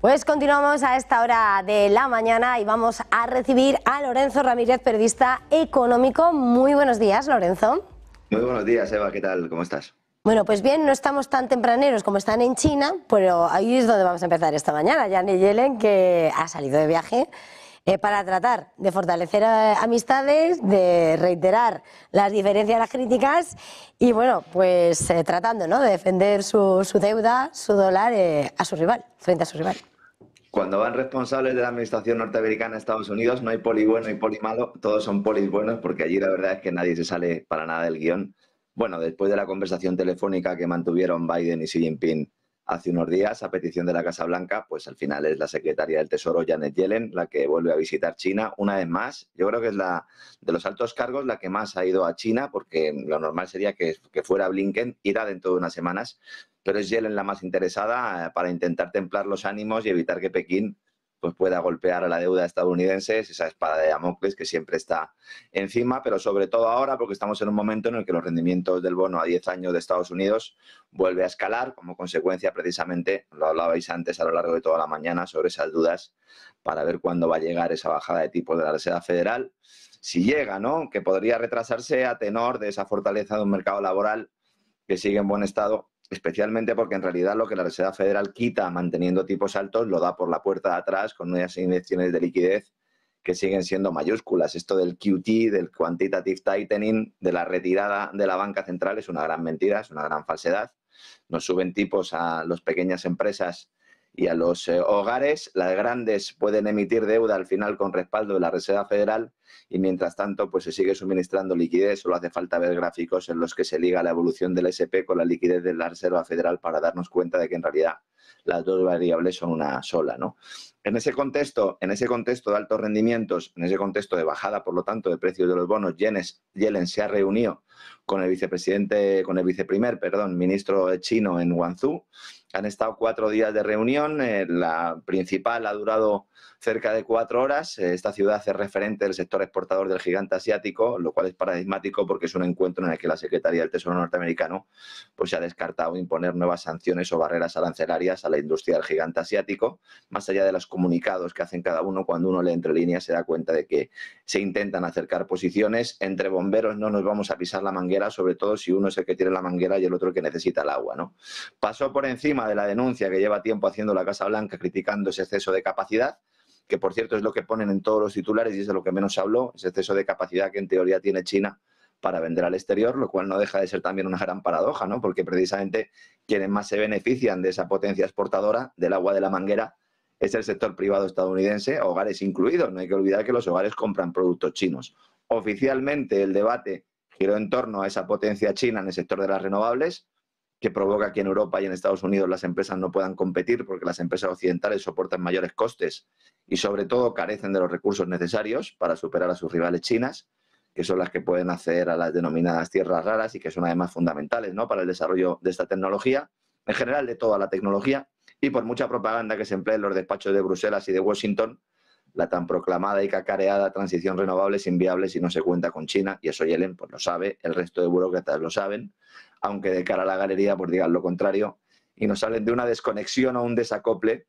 Pues continuamos a esta hora de la mañana y vamos a recibir a Lorenzo Ramírez, periodista económico. Muy buenos días, Lorenzo. Muy buenos días, Eva. ¿Qué tal? ¿Cómo estás? Bueno, pues bien, no estamos tan tempraneros como están en China, pero ahí es donde vamos a empezar esta mañana. Janet Yellen, que ha salido de viaje, eh, para tratar de fortalecer eh, amistades, de reiterar las diferencias, las críticas y, bueno, pues eh, tratando ¿no? de defender su, deuda, su dólar a su rival, frente a su rival. Cuando van responsables de la administración norteamericana a Estados Unidos, no hay poli bueno y poli malo, todos son polis buenos porque allí la verdad es que nadie se sale para nada del guión. Bueno, después de la conversación telefónica que mantuvieron Biden y Xi Jinping hace unos días, a petición de la Casa Blanca, pues al final es la secretaria del Tesoro, Janet Yellen, la que vuelve a visitar China una vez más. Yo creo que es la de los altos cargos la que más ha ido a China, porque lo normal sería que, fuera Blinken, irá dentro de unas semanas, pero es Yellen la más interesada eh, para intentar templar los ánimos y evitar que Pekín pues pueda golpear a la deuda estadounidense, esa espada de Damocles que siempre está encima, pero sobre todo ahora porque estamos en un momento en el que los rendimientos del bono a 10 años de Estados Unidos vuelve a escalar como consecuencia precisamente, lo hablabais antes a lo largo de toda la mañana sobre esas dudas para ver cuándo va a llegar esa bajada de tipos de la Reserva Federal, si llega, ¿no? Que podría retrasarse a tenor de esa fortaleza de un mercado laboral que sigue en buen estado especialmente porque en realidad lo que la Reserva Federal quita manteniendo tipos altos lo da por la puerta de atrás con nuevas inyecciones de liquidez que siguen siendo mayúsculas. Esto del QT, del quantitative tightening, de la retirada de la banca central es una gran mentira, es una gran falsedad. Nos suben tipos a las pequeñas empresas y a los eh, hogares. Las grandes pueden emitir deuda al final con respaldo de la Reserva Federal y mientras tanto pues se sigue suministrando liquidez. Solo hace falta ver gráficos en los que se liga la evolución del SP con la liquidez de la Reserva Federal para darnos cuenta de que en realidad las dos variables son una sola, En ese contexto, en ese contexto de altos rendimientos, en ese contexto de bajada, por lo tanto, de precios de los bonos, Yellen se ha reunido con el vicepresidente, con el viceprimer, perdón, ministro chino en Guangzhou. Han estado cuatro días de reunión. Eh, la principal ha durado cerca de cuatro horas. Eh, esta ciudad es referente del sector exportador del gigante asiático, lo cual es paradigmático porque es un encuentro en el que la Secretaría del Tesoro norteamericano pues, se ha descartado imponer nuevas sanciones o barreras arancelarias a la industria del gigante asiático, más allá de los comunicados que hacen cada uno, cuando uno lee entre líneas se da cuenta de que se intentan acercar posiciones, entre bomberos no nos vamos a pisar la manguera, sobre todo si uno es el que tiene la manguera y el otro el que necesita el agua. ¿no? Pasó por encima de la denuncia que lleva tiempo haciendo la Casa Blanca criticando ese exceso de capacidad, que por cierto es lo que ponen en todos los titulares y es de lo que menos habló, ese exceso de capacidad que en teoría tiene China para vender al exterior, lo cual no deja de ser también una gran paradoja, ¿no? Porque precisamente quienes más se benefician de esa potencia exportadora del agua de la manguera es el sector privado estadounidense, hogares incluidos. No hay que olvidar que los hogares compran productos chinos. Oficialmente el debate giró en torno a esa potencia china en el sector de las renovables, que provoca que en Europa y en Estados Unidos las empresas no puedan competir porque las empresas occidentales soportan mayores costes y sobre todo carecen de los recursos necesarios para superar a sus rivales chinas que son las que pueden acceder a las denominadas tierras raras y que son además fundamentales ¿no? para el desarrollo de esta tecnología, en general de toda la tecnología, y por mucha propaganda que se emplee en los despachos de Bruselas y de Washington, la tan proclamada y cacareada transición renovable es inviable si no se cuenta con China, y eso Yellen pues, lo sabe, el resto de burócratas lo saben, aunque de cara a la galería por pues, digan lo contrario, y nos salen de una desconexión o un desacople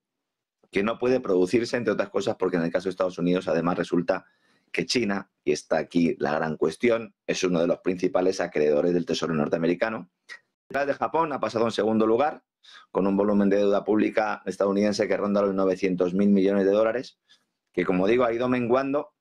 que no puede producirse, entre otras cosas, porque en el caso de Estados Unidos además resulta que China, y está aquí la gran cuestión, es uno de los principales acreedores del Tesoro norteamericano. Detrás de Japón ha pasado en segundo lugar, con un volumen de deuda pública estadounidense que ronda los 900.000 millones de dólares, que como digo ha ido menguando,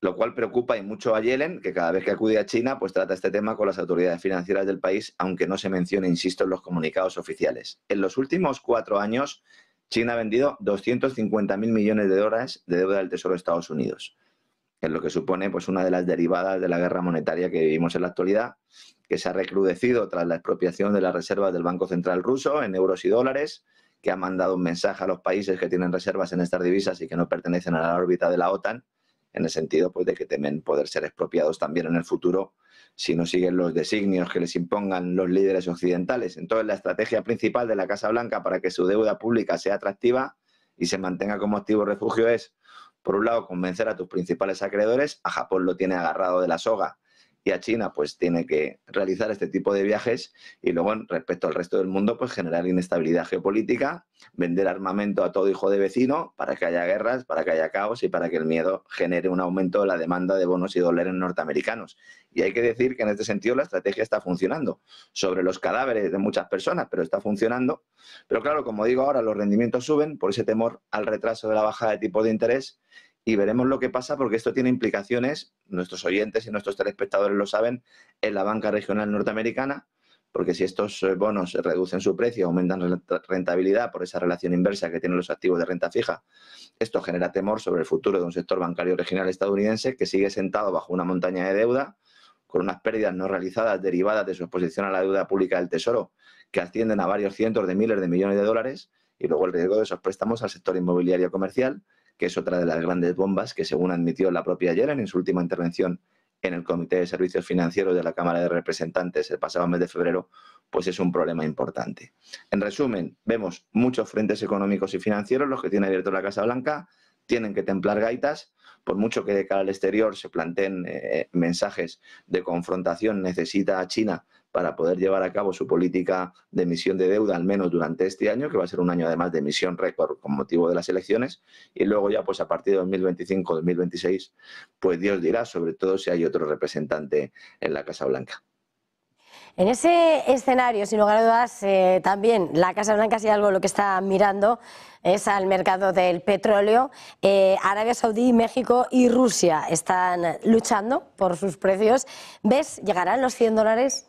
lo cual preocupa y mucho a Yellen, que cada vez que acude a China, pues trata este tema con las autoridades financieras del país, aunque no se mencione, insisto, en los comunicados oficiales. En los últimos cuatro años, China ha vendido 250.000 millones de dólares de deuda del Tesoro de Estados Unidos es lo que supone pues, una de las derivadas de la guerra monetaria que vivimos en la actualidad, que se ha recrudecido tras la expropiación de las reservas del Banco Central ruso en euros y dólares, que ha mandado un mensaje a los países que tienen reservas en estas divisas y que no pertenecen a la órbita de la OTAN, en el sentido pues, de que temen poder ser expropiados también en el futuro si no siguen los designios que les impongan los líderes occidentales. Entonces, la estrategia principal de la Casa Blanca para que su deuda pública sea atractiva y se mantenga como activo refugio es por un lado, convencer a tus principales acreedores, a Japón lo tiene agarrado de la soga y a China pues tiene que realizar este tipo de viajes y luego respecto al resto del mundo pues generar inestabilidad geopolítica, vender armamento a todo hijo de vecino para que haya guerras, para que haya caos y para que el miedo genere un aumento de la demanda de bonos y dólares norteamericanos. Y hay que decir que en este sentido la estrategia está funcionando sobre los cadáveres de muchas personas, pero está funcionando. Pero claro, como digo ahora, los rendimientos suben por ese temor al retraso de la bajada de tipo de interés y veremos lo que pasa porque esto tiene implicaciones, nuestros oyentes y nuestros telespectadores lo saben, en la banca regional norteamericana, porque si estos eh, bonos reducen su precio, aumentan la rentabilidad por esa relación inversa que tienen los activos de renta fija, esto genera temor sobre el futuro de un sector bancario regional estadounidense que sigue sentado bajo una montaña de deuda, con unas pérdidas no realizadas derivadas de su exposición a la deuda pública del Tesoro, que ascienden a varios cientos de miles de millones de dólares, y luego el riesgo de esos préstamos al sector inmobiliario comercial, que es otra de las grandes bombas que, según admitió la propia Yellen en su última intervención en el Comité de Servicios Financieros de la Cámara de Representantes el pasado mes de febrero, pues es un problema importante. En resumen, vemos muchos frentes económicos y financieros, los que tiene abierto la Casa Blanca, tienen que templar gaitas, por mucho que de cara al exterior se planteen eh, mensajes de confrontación, necesita a China para poder llevar a cabo su política de emisión de deuda, al menos durante este año, que va a ser un año además de emisión récord con motivo de las elecciones, y luego ya pues a partir de 2025-2026, pues Dios dirá, sobre todo si hay otro representante en la Casa Blanca. En ese escenario, sin lugar a dudas, eh, también la Casa Blanca, si algo lo que está mirando es al mercado del petróleo. Eh, Arabia Saudí, México y Rusia están luchando por sus precios. ¿Ves? ¿Llegarán los 100 dólares?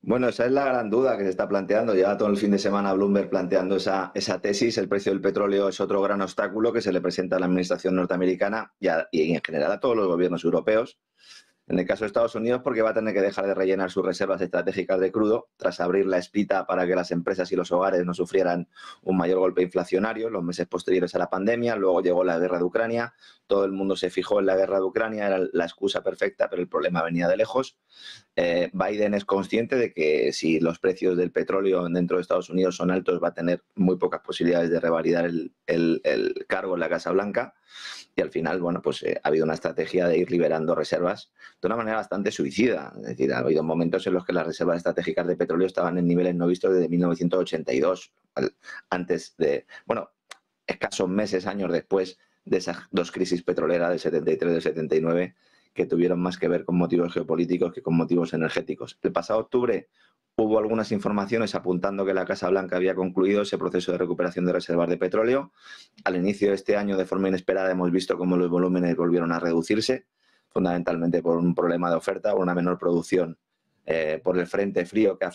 Bueno, esa es la gran duda que se está planteando. Lleva todo el fin de semana Bloomberg planteando esa, tesis. El precio del petróleo es otro gran obstáculo que se le presenta a la administración norteamericana y, y, en general a todos los gobiernos europeos. En el caso de Estados Unidos, porque va a tener que dejar de rellenar sus reservas estratégicas de crudo tras abrir la espita para que las empresas y los hogares no sufrieran un mayor golpe inflacionario los meses posteriores a la pandemia. Luego llegó la guerra de Ucrania. Todo el mundo se fijó en la guerra de Ucrania, era la excusa perfecta, pero el problema venía de lejos. Eh, Biden es consciente de que si los precios del petróleo dentro de Estados Unidos son altos, va a tener muy pocas posibilidades de revalidar el, cargo en la Casa Blanca. Y al final, bueno, pues eh, ha habido una estrategia de ir liberando reservas de una manera bastante suicida. Es decir, ha habido momentos en los que las reservas estratégicas de petróleo estaban en niveles no vistos desde 1982, antes de, bueno, escasos meses, años después de esas dos crisis petroleras del 73 y del 79 que tuvieron más que ver con motivos geopolíticos que con motivos energéticos. El pasado octubre hubo algunas informaciones apuntando que la Casa Blanca había concluido ese proceso de recuperación de reservas de petróleo. Al inicio de este año, de forma inesperada, hemos visto cómo los volúmenes volvieron a reducirse, fundamentalmente por un problema de oferta o una menor producción eh, por el frente frío que,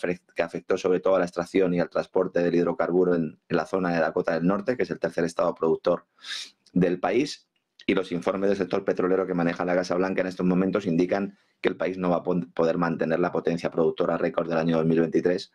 afectó sobre todo a la extracción y al transporte del hidrocarburo en, en la zona de Dakota del Norte, que es el tercer estado productor del país y los informes del sector petrolero que maneja la Casa Blanca en estos momentos indican que el país no va a poder mantener la potencia productora récord del año 2023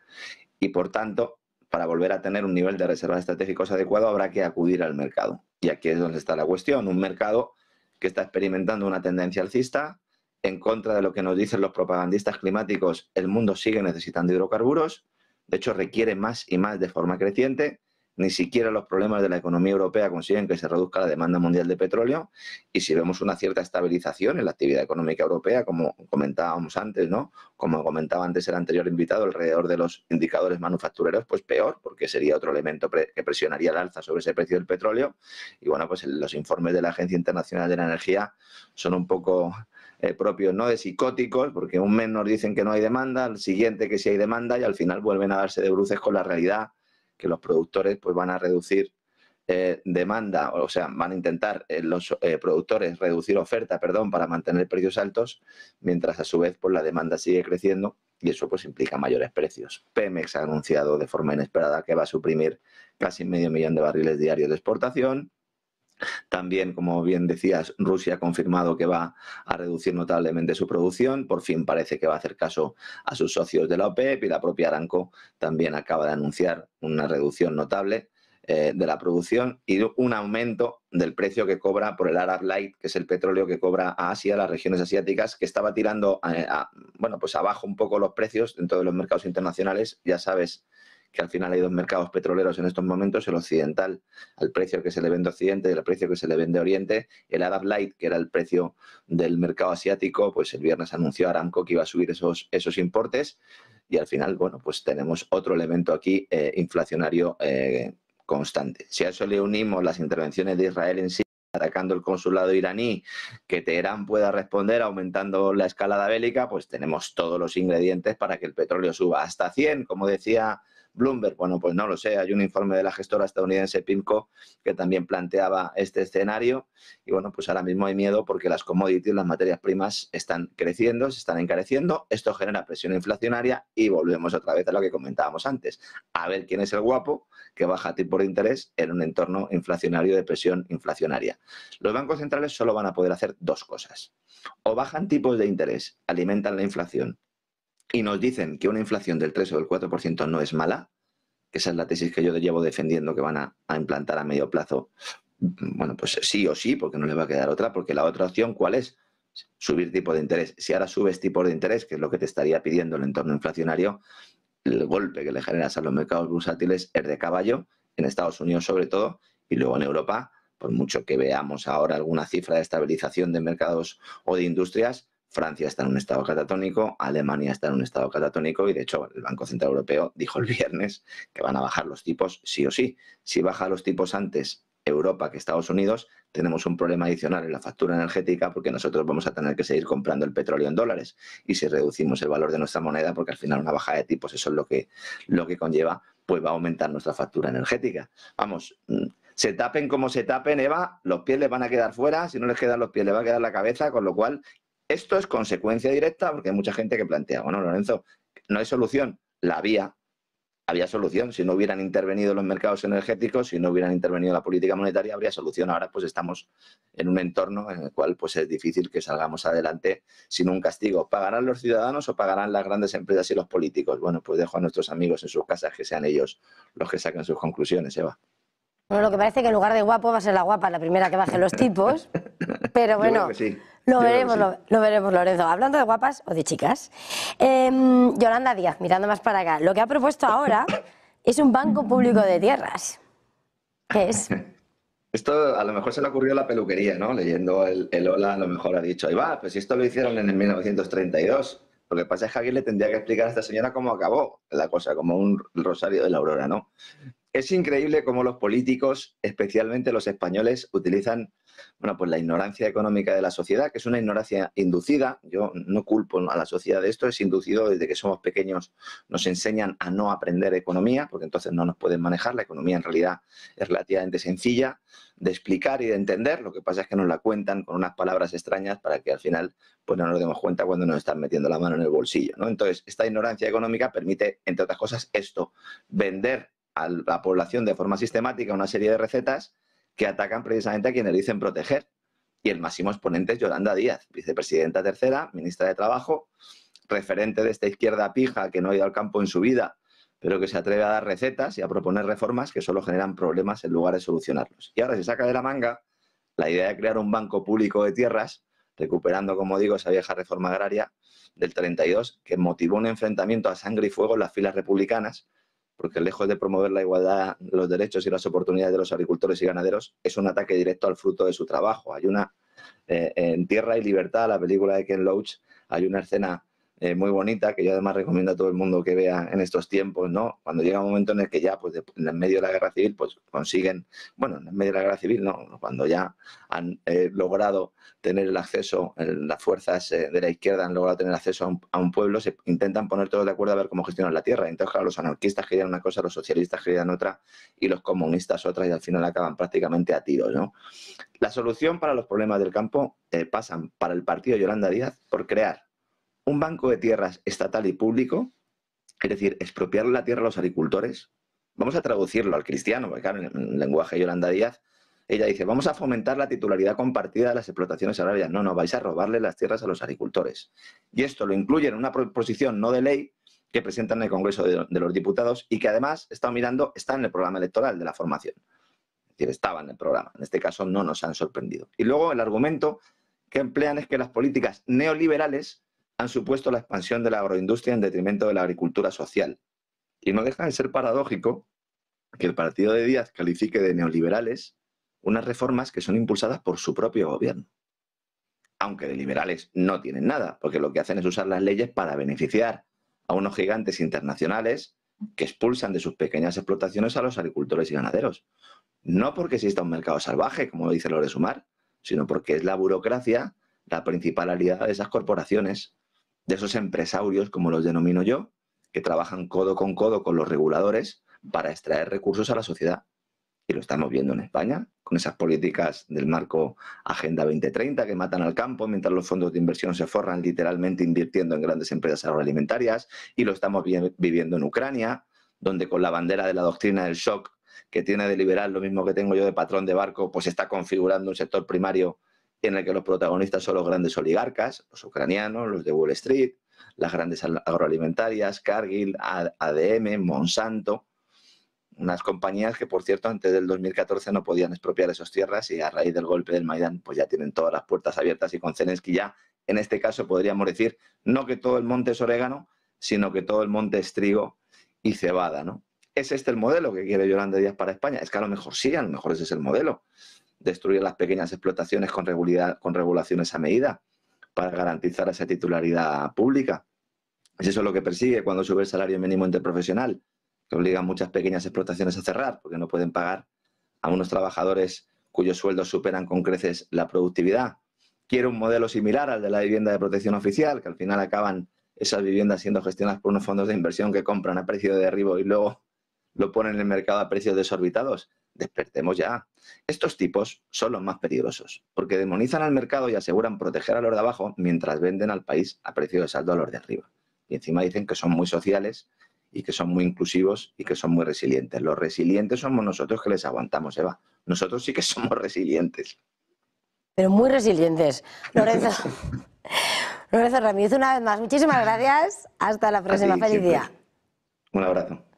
y, por tanto, para volver a tener un nivel de reservas estratégicos adecuado habrá que acudir al mercado. Y aquí es donde está la cuestión, un mercado que está experimentando una tendencia alcista, en contra de lo que nos dicen los propagandistas climáticos, el mundo sigue necesitando hidrocarburos, de hecho requiere más y más de forma creciente, ni siquiera los problemas de la economía europea consiguen que se reduzca la demanda mundial de petróleo y si vemos una cierta estabilización en la actividad económica europea, como comentábamos antes, ¿no? Como comentaba antes el anterior invitado, alrededor de los indicadores manufactureros, pues peor, porque sería otro elemento que presionaría el alza sobre ese precio del petróleo. Y bueno, pues los informes de la Agencia Internacional de la Energía son un poco eh, propios no de psicóticos, porque un mes nos dicen que no hay demanda, al siguiente que sí hay demanda y al final vuelven a darse de bruces con la realidad que los productores pues, van a reducir eh, demanda, o sea, van a intentar eh, los eh, productores reducir oferta, perdón, para mantener precios altos, mientras a su vez pues, la demanda sigue creciendo y eso pues implica mayores precios. Pemex ha anunciado de forma inesperada que va a suprimir casi medio millón de barriles diarios de exportación. También, como bien decías, Rusia ha confirmado que va a reducir notablemente su producción. Por fin parece que va a hacer caso a sus socios de la OPEP y la propia Aranco también acaba de anunciar una reducción notable eh, de la producción y un aumento del precio que cobra por el Arab Light, que es el petróleo que cobra a Asia, las regiones asiáticas, que estaba tirando eh, bueno, pues abajo un poco los precios en todos los mercados internacionales. Ya sabes que al final hay dos mercados petroleros en estos momentos, el occidental al precio que se le vende occidente, y el precio que se le vende oriente, el Arab Light, que era el precio del mercado asiático, pues el viernes anunció Aramco que iba a subir esos, esos importes y al final, bueno, pues tenemos otro elemento aquí eh, inflacionario eh, constante. Si a eso le unimos las intervenciones de Israel en sí, atacando el consulado iraní, que Teherán pueda responder aumentando la escalada bélica, pues tenemos todos los ingredientes para que el petróleo suba hasta 100, como decía Bloomberg? Bueno, pues no lo sé. Hay un informe de la gestora estadounidense PIMCO que también planteaba este escenario. Y bueno, pues ahora mismo hay miedo porque las commodities, las materias primas están creciendo, se están encareciendo. Esto genera presión inflacionaria y volvemos otra vez a lo que comentábamos antes. A ver quién es el guapo que baja tipo de interés en un entorno inflacionario de presión inflacionaria. Los bancos centrales solo van a poder hacer dos cosas. O bajan tipos de interés, alimentan la inflación y nos dicen que una inflación del 3 o del 4% no es mala, que esa es la tesis que yo llevo defendiendo que van a, implantar a medio plazo, bueno, pues sí o sí, porque no le va a quedar otra, porque la otra opción, ¿cuál es? Subir tipo de interés. Si ahora subes tipo de interés, que es lo que te estaría pidiendo el entorno inflacionario, el golpe que le generas a los mercados bursátiles es de caballo, en Estados Unidos sobre todo, y luego en Europa, por mucho que veamos ahora alguna cifra de estabilización de mercados o de industrias, Francia está en un estado catatónico, Alemania está en un estado catatónico y de hecho el Banco Central Europeo dijo el viernes que van a bajar los tipos sí o sí. Si baja los tipos antes Europa que Estados Unidos, tenemos un problema adicional en la factura energética porque nosotros vamos a tener que seguir comprando el petróleo en dólares y si reducimos el valor de nuestra moneda, porque al final una bajada de tipos, eso es lo que, lo que conlleva, pues va a aumentar nuestra factura energética. Vamos, mm, se tapen como se tapen, Eva, los pies les van a quedar fuera, si no les quedan los pies, les va a quedar la cabeza, con lo cual esto es consecuencia directa porque hay mucha gente que plantea, bueno, Lorenzo, no hay solución. La había, había solución. Si no hubieran intervenido los mercados energéticos, si no hubieran intervenido la política monetaria, habría solución. Ahora pues estamos en un entorno en el cual pues es difícil que salgamos adelante sin un castigo. ¿Pagarán los ciudadanos o pagarán las grandes empresas y los políticos? Bueno, pues dejo a nuestros amigos en sus casas que sean ellos los que saquen sus conclusiones, Eva. Bueno, lo que parece que en lugar de guapo va a ser la guapa la primera que baje los tipos, pero bueno, lo veremos, lo, veremos, Lorenzo. Hablando de guapas o de chicas. Em, Yolanda Díaz, mirando más para acá. Lo que ha propuesto ahora es un banco público de tierras. ¿Qué es? Esto a lo mejor se le ocurrió a la peluquería, ¿no? Leyendo el, Hola, a lo mejor ha dicho, ahí va, pues si esto lo hicieron en el 1932. Lo que pasa es que alguien le tendría que explicar a esta señora cómo acabó la cosa, como un rosario de la aurora, ¿no? Es increíble cómo los políticos, especialmente los españoles, utilizan bueno, pues la ignorancia económica de la sociedad, que es una ignorancia inducida. Yo no culpo a la sociedad de esto, es inducido desde que somos pequeños. Nos enseñan a no aprender economía, porque entonces no nos pueden manejar. La economía en realidad es relativamente sencilla de explicar y de entender. Lo que pasa es que nos la cuentan con unas palabras extrañas para que al final pues, no nos demos cuenta cuando nos están metiendo la mano en el bolsillo. ¿no? Entonces, esta ignorancia económica permite, entre otras cosas, esto, vender la población de forma sistemática una serie de recetas que atacan precisamente a quienes dicen proteger. Y el máximo exponente es Yolanda Díaz, vicepresidenta tercera, ministra de Trabajo, referente de esta izquierda pija que no ha ido al campo en su vida, pero que se atreve a dar recetas y a proponer reformas que solo generan problemas en lugar de solucionarlos. Y ahora se saca de la manga la idea de crear un banco público de tierras, recuperando, como digo, esa vieja reforma agraria del 32, que motivó un enfrentamiento a sangre y fuego en las filas republicanas porque lejos de promover la igualdad, los derechos y las oportunidades de los agricultores y ganaderos, es un ataque directo al fruto de su trabajo. Hay una, eh, en Tierra y Libertad, la película de Ken Loach, hay una escena eh, muy bonita, que yo además recomiendo a todo el mundo que vea en estos tiempos, ¿no? Cuando llega un momento en el que ya, pues en medio de la guerra civil, pues consiguen, bueno, en medio de la guerra civil, no, cuando ya han eh, logrado tener el acceso, las fuerzas eh, de la izquierda han logrado tener acceso a un, pueblo, se intentan poner todos de acuerdo a ver cómo gestionan la tierra. Entonces, claro, los anarquistas querían una cosa, los socialistas querían otra y los comunistas otra y al final acaban prácticamente a tiros, ¿no? La solución para los problemas del campo pasan para el partido Yolanda Díaz por crear un banco de tierras estatal y público, es decir, expropiar la tierra a los agricultores. Vamos a traducirlo al cristiano, porque claro, en el lenguaje de Yolanda Díaz, ella dice, vamos a fomentar la titularidad compartida de las explotaciones agrarias. No, no, vais a robarle las tierras a los agricultores. Y esto lo incluye en una proposición no de ley que presentan en el Congreso de, los Diputados y que además, está mirando, está en el programa electoral de la formación. Es decir, estaba en el programa. En este caso no nos han sorprendido. Y luego el argumento que emplean es que las políticas neoliberales han supuesto la expansión de la agroindustria en detrimento de la agricultura social. Y no deja de ser paradójico que el partido de Díaz califique de neoliberales unas reformas que son impulsadas por su propio gobierno. Aunque de liberales no tienen nada, porque lo que hacen es usar las leyes para beneficiar a unos gigantes internacionales que expulsan de sus pequeñas explotaciones a los agricultores y ganaderos. No porque exista un mercado salvaje, como dice Lore Sumar, sino porque es la burocracia la principal aliada de esas corporaciones de esos empresarios, como los denomino yo, que trabajan codo con codo con los reguladores para extraer recursos a la sociedad. Y lo estamos viendo en España, con esas políticas del marco Agenda 2030 que matan al campo, mientras los fondos de inversión se forran literalmente invirtiendo en grandes empresas agroalimentarias. Y lo estamos viviendo en Ucrania, donde con la bandera de la doctrina del shock que tiene de liberal lo mismo que tengo yo de patrón de barco, pues está configurando un sector primario en el que los protagonistas son los grandes oligarcas, los ucranianos, los de Wall Street, las grandes agroalimentarias, Cargill, ADM, Monsanto, unas compañías que, por cierto, antes del 2014 no podían expropiar esas tierras y a raíz del golpe del Maidán, pues ya tienen todas las puertas abiertas y con Zelensky ya, en este caso, podríamos decir, no que todo el monte es orégano, sino que todo el monte es trigo y cebada, ¿no? ¿Es este el modelo que quiere Yolanda Díaz para España? Es que a lo mejor sí, a lo mejor ese es el modelo destruir las pequeñas explotaciones con, regulaciones a medida para garantizar esa titularidad pública. Es eso lo que persigue cuando sube el salario mínimo interprofesional, que obliga a muchas pequeñas explotaciones a cerrar porque no pueden pagar a unos trabajadores cuyos sueldos superan con creces la productividad. quiero un modelo similar al de la vivienda de protección oficial, que al final acaban esas viviendas siendo gestionadas por unos fondos de inversión que compran a precio de derribo y luego lo ponen en el mercado a precios desorbitados despertemos ya. Estos tipos son los más peligrosos, porque demonizan al mercado y aseguran proteger a los de abajo mientras venden al país a precio de saldo a los de arriba. Y encima dicen que son muy sociales y que son muy inclusivos y que son muy resilientes. Los resilientes somos nosotros que les aguantamos, Eva. Nosotros sí que somos resilientes. Pero muy resilientes. Lorenzo, Lorenzo Ramírez, una vez más, muchísimas gracias. Hasta la próxima. Feliz día. Un abrazo.